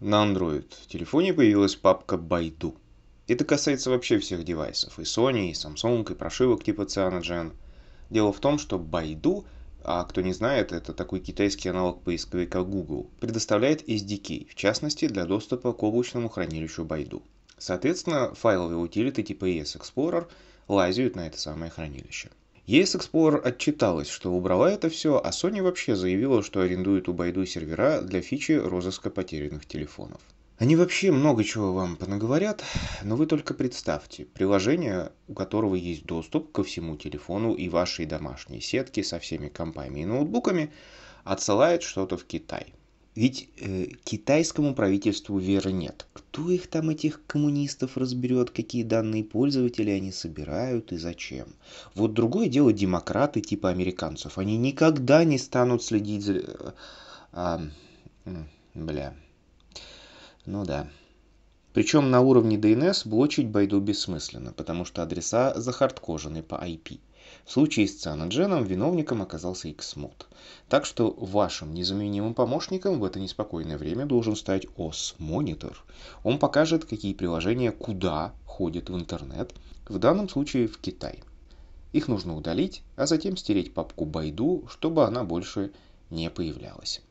На Android в телефоне появилась папка Baidu. Это касается вообще всех девайсов, и Sony, и Samsung, и прошивок типа Cyanogen. Дело в том, что Baidu, а кто не знает, это такой китайский аналог поисковика Google, предоставляет SDK, в частности для доступа к облачному хранилищу Baidu. Соответственно, файловые утилиты типа ES Explorer лазят на это самое хранилище. ES Explorer отчиталась, что убрала это все, а Sony вообще заявила, что арендует у Байду сервера для фичи розыска потерянных телефонов. Они вообще много чего вам понаговорят, но вы только представьте, приложение, у которого есть доступ ко всему телефону и вашей домашней сетке со всеми компами и ноутбуками, отсылает что-то в Китай – ведь э, китайскому правительству веры нет. Кто их там, этих коммунистов, разберет, какие данные пользователи они собирают и зачем? Вот другое дело демократы типа американцев. Они никогда не станут следить за... А, бля. Ну да. Причем на уровне DNS блочить байду бессмысленно, потому что адреса захардкожены по IP. В случае с цианодженом виновником оказался Xmod. Так что вашим незаменимым помощником в это неспокойное время должен стать os Monitor. Он покажет, какие приложения куда ходят в интернет, в данном случае в Китай. Их нужно удалить, а затем стереть папку Байду, чтобы она больше не появлялась.